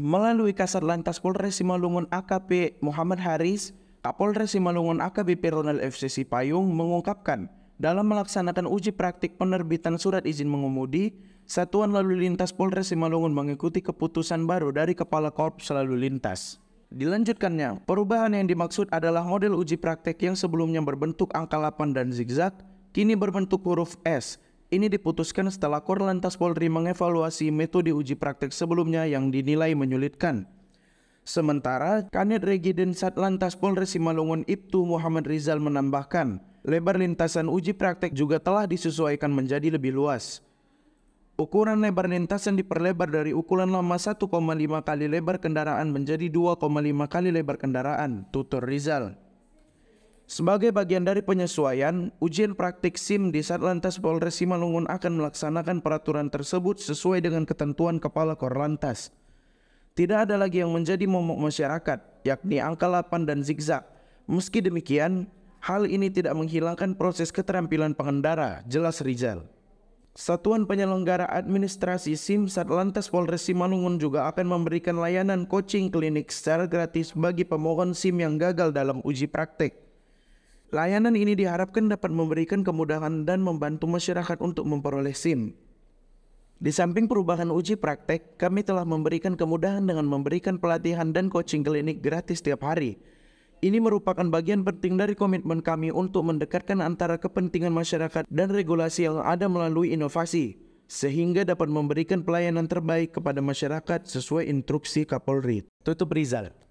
melalui Kasat Lantas Polres Simalungun AKP Muhammad Haris, Kapolres Simalungun AKP Ronald FCC Payung mengungkapkan dalam melaksanakan uji praktik penerbitan surat izin mengemudi, Satuan Lalu Lintas Polres Simalungun mengikuti keputusan baru dari Kepala Korps Lalu Lintas. Dilanjutkannya, perubahan yang dimaksud adalah model uji praktek yang sebelumnya berbentuk angka 8 dan zigzag, kini berbentuk huruf S ini diputuskan setelah Korlantas Polri mengevaluasi metode uji praktek sebelumnya yang dinilai menyulitkan. Sementara, Regi Regiden Satlantas Polres Simalungun Ibtu Muhammad Rizal menambahkan, lebar lintasan uji praktek juga telah disesuaikan menjadi lebih luas. Ukuran lebar lintasan diperlebar dari ukuran lama 1,5 kali lebar kendaraan menjadi 2,5 kali lebar kendaraan, tutur Rizal. Sebagai bagian dari penyesuaian, ujian praktik SIM di Satlantas Polres Simalungun akan melaksanakan peraturan tersebut sesuai dengan ketentuan Kepala Korlantas. Tidak ada lagi yang menjadi momok masyarakat, yakni angka 8 dan zigzag. Meski demikian, hal ini tidak menghilangkan proses keterampilan pengendara, jelas Rizal. Satuan Penyelenggara Administrasi SIM Satlantas Polres Simalungun juga akan memberikan layanan coaching klinik secara gratis bagi pemohon SIM yang gagal dalam uji praktik. Layanan ini diharapkan dapat memberikan kemudahan dan membantu masyarakat untuk memperoleh SIM. Di samping perubahan uji praktek, kami telah memberikan kemudahan dengan memberikan pelatihan dan coaching klinik gratis setiap hari. Ini merupakan bagian penting dari komitmen kami untuk mendekatkan antara kepentingan masyarakat dan regulasi yang ada melalui inovasi, sehingga dapat memberikan pelayanan terbaik kepada masyarakat sesuai instruksi Kapolri. Tutup Rizal.